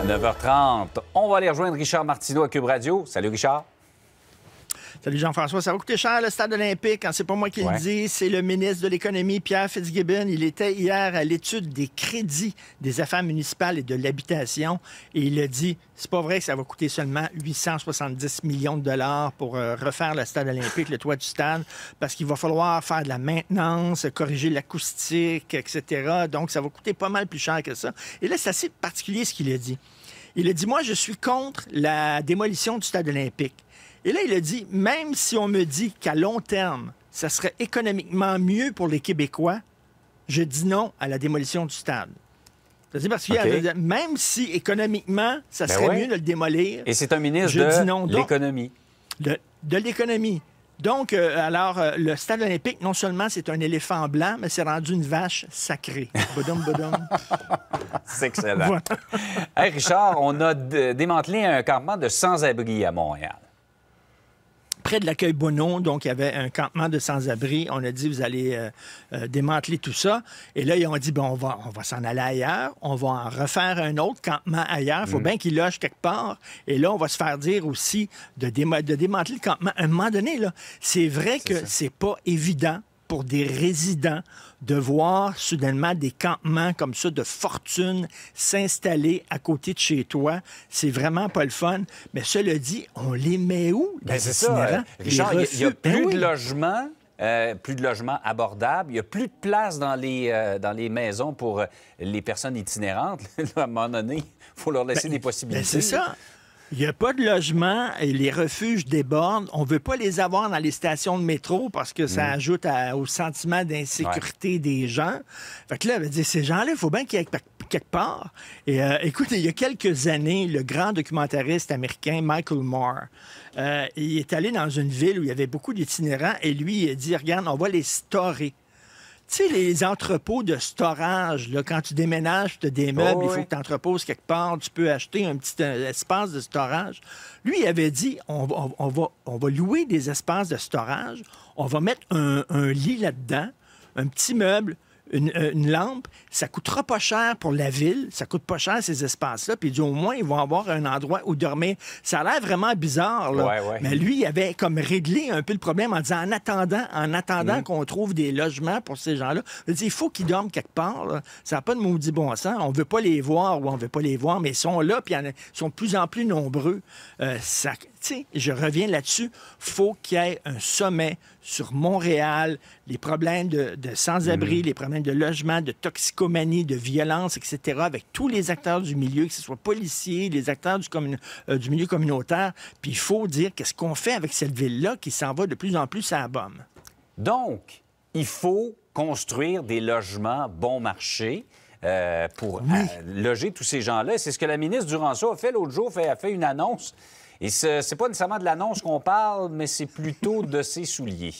À 9h30, on va aller rejoindre Richard Martineau à Cube Radio. Salut, Richard. Salut Jean-François. Ça va coûter cher le stade olympique. Hein, c'est pas moi qui le dis, c'est le ministre de l'Économie, Pierre Fitzgibbon. Il était hier à l'étude des crédits des affaires municipales et de l'habitation et il a dit c'est pas vrai que ça va coûter seulement 870 millions de dollars pour euh, refaire le stade olympique, le toit du stade, parce qu'il va falloir faire de la maintenance, corriger l'acoustique, etc. Donc, ça va coûter pas mal plus cher que ça. Et là, c'est assez particulier ce qu'il a dit. Il a dit, moi, je suis contre la démolition du stade olympique. Et là, il a dit, même si on me dit qu'à long terme, ça serait économiquement mieux pour les Québécois, je dis non à la démolition du stade. cest parce que même si économiquement, ça ben serait mieux de le démolir. Et c'est un ministre de l'économie. de l'économie. Donc, euh, alors, euh, le stade olympique, non seulement c'est un éléphant blanc, mais c'est rendu une vache sacrée. Bodum, bodum. c'est excellent. Richard, on a démantelé un campement de sans-abri à Montréal près de l'accueil Bonneau, donc il y avait un campement de sans-abri. On a dit, vous allez euh, euh, démanteler tout ça. Et là, ils ont dit, bon, on va, on va s'en aller ailleurs, on va en refaire un autre campement ailleurs. Il faut mm. bien qu'ils logent quelque part. Et là, on va se faire dire aussi de, de démanteler le campement. À un moment donné, là, c'est vrai que c'est pas évident pour des résidents de voir soudainement des campements comme ça de fortune s'installer à côté de chez toi. C'est vraiment pas le fun. Mais cela dit, on les met où, les ben, itinérants? Euh, il n'y a, plus de logements. Euh, plus de logements abordables. Il n'y a plus de place dans les, euh, dans les maisons pour les personnes itinérantes. à un moment donné, il faut leur laisser ben, des ben, possibilités. c'est ça. Il n'y a pas de logement et les refuges débordent. On ne veut pas les avoir dans les stations de métro parce que ça mm. ajoute au sentiment d'insécurité des gens. Fait que là, dit, ces gens-là, il faut bien qu'ils aient quelque part. Et euh, écoutez, il y a quelques années, le grand documentariste américain Michael Moore, euh, il est allé dans une ville où il y avait beaucoup d'itinérants et lui, il a dit, regarde, on va les storer sais, les entrepôts de storage, là, quand tu déménages, tu as des meubles, oh, il faut que tu entreposes quelque part, tu peux acheter un petit espace de storage. Lui, il avait dit on, va, on va louer des espaces de storage, on va mettre un lit là-dedans, un petit meuble, euh, une, lampe, ça coûtera pas cher pour la ville, ça coûte pas cher ces espaces-là, puis au moins ils vont avoir un endroit où dormir. Ça a l'air vraiment bizarre, là. mais lui, il avait comme réglé un peu le problème en disant en attendant, en attendant mm. qu'on trouve des logements pour ces gens-là, il faut qu'ils dorment quelque part. Ça n'a pas de maudit bon sens. On veut pas les voir ou on veut pas les voir, mais ils sont là, puis ils sont de plus en plus nombreux. Euh, ça, sais, je reviens là-dessus, faut qu'il y ait un sommet sur Montréal, les problèmes de, sans-abri, mhm. les problèmes de logement, de toxicomanie, de violence, etc., avec tous les acteurs du milieu, que ce soit policiers, les acteurs euh, du, milieu communautaire. Puis il faut dire qu'est-ce qu'on fait avec cette ville-là qui s'en va de plus en plus à la bombe. Donc, il faut construire des logements bon marché. Euh, pour euh, loger tous ces gens-là. C'est ce que la ministre Duranceau a fait l'autre jour, fait, a fait une annonce et ce n'est pas nécessairement de l'annonce qu'on parle, mais c'est plutôt de ses souliers.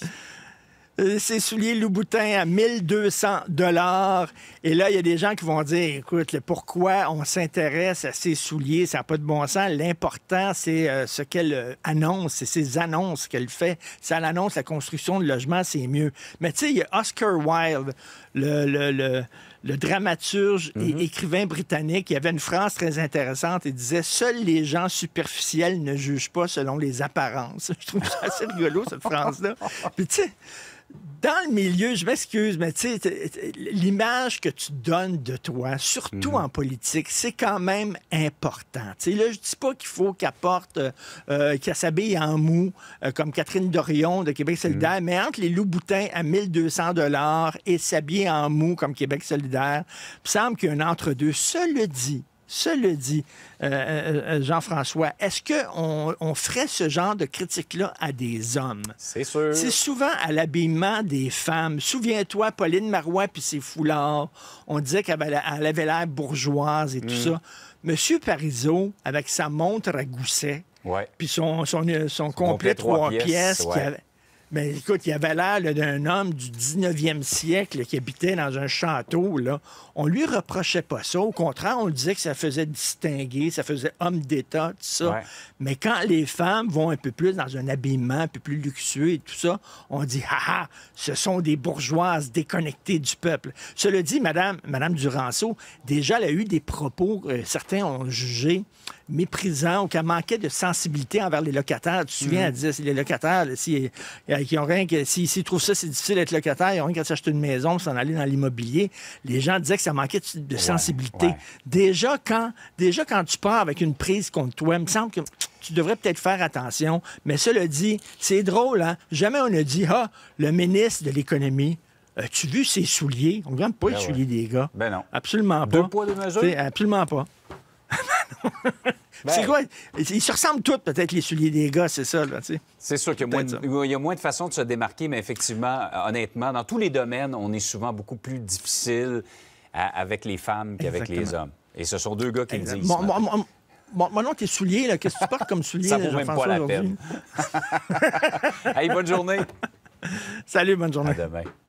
Ces euh, souliers Louboutin à 1200 dollars. Et là, il y a des gens qui vont dire, écoute, pourquoi on s'intéresse à ces souliers, ça n'a pas de bon sens. L'important, c'est euh, ce qu'elle euh, annonce, c'est ses annonces qu'elle fait. Si elle annonce la construction de logements, c'est mieux. Mais tu sais, il y a Oscar Wilde, le, le, le le dramaturge et mhm. écrivain britannique, il avait une phrase très intéressante. Il disait Seuls les gens superficiels ne jugent pas selon les apparences. Je trouve ça assez rigolo, cette phrase-là. Puis, tu sais, dans le milieu, je m'excuse, mais tu sais, l'image que tu donnes de toi, surtout mhm. en politique, c'est quand même important. Tu sais, là, je dis pas qu'il faut euh, euh, qu'elle porte, s'habille en mou, euh, comme Catherine Dorion de Québec mhm. solidaire, mais entre les loups boutins à 1200 dollars et s'habiller en mou comme Québec solidaire, il semble qu'il y a un entre-deux. le dit, le dit, euh, euh, euh, Jean-François, est-ce qu'on on ferait ce genre de critique-là à des hommes? C'est sûr. C'est souvent à l'habillement des femmes. Souviens-toi, Pauline Marois puis ses foulards, on disait qu'elle avait l'air bourgeoise et tout mm. ça. Monsieur Parizeau, avec sa montre à gousset, puis son, son, son, complet trois, pièces, mais ben, écoute, il y avait l'air d'un homme du 19e siècle qui habitait dans un château. Là. On lui reprochait pas ça. Au contraire, on disait que ça faisait distinguer, ça faisait homme d'État, tout ça. Mais quand les femmes vont un peu plus dans un habillement un peu plus luxueux et tout ça, on dit ah, ah ce sont des bourgeoises déconnectées du peuple. Cela dit, Madame, Madame Duranceau, déjà, elle a eu des propos, euh, certains ont jugé méprisant ou qu'elle manquait de sensibilité envers les locataires. Tu te souviens, elle mm. disait, les locataires, euh, s'ils si, trouvent ça, c'est difficile d'être locataire, ils ont rien qu'à s'acheter une maison, s'en aller dans l'immobilier. Les gens disaient que ça manquait de, sensibilité. Déjà, quand, déjà, quand tu pars avec une prise contre toi, il me semble que tu devrais peut-être faire attention. Mais cela dit, c'est drôle, hein? Jamais on a dit, ah, le ministre de l'Économie, as-tu vu ses souliers? On ne pas ben les souliers des gars. Ben non. Absolument pas. Deux poids, deux absolument pas. c'est ben. quoi? Ils se ressemblent tous, peut-être, les souliers des gars, c'est ça, là, tu sais. C'est sûr qu'il y, a moins de façons de se démarquer, mais effectivement, euh, honnêtement, dans tous les domaines, on est souvent beaucoup plus difficile avec les femmes qu'avec les hommes. Et ce sont deux gars qui le disent. Mon, mon, nom, tes souliers, là, qu'est-ce que tu portes comme souliers? Ça vaut même pas la peine. hey, bonne journée. Salut, bonne journée. À demain.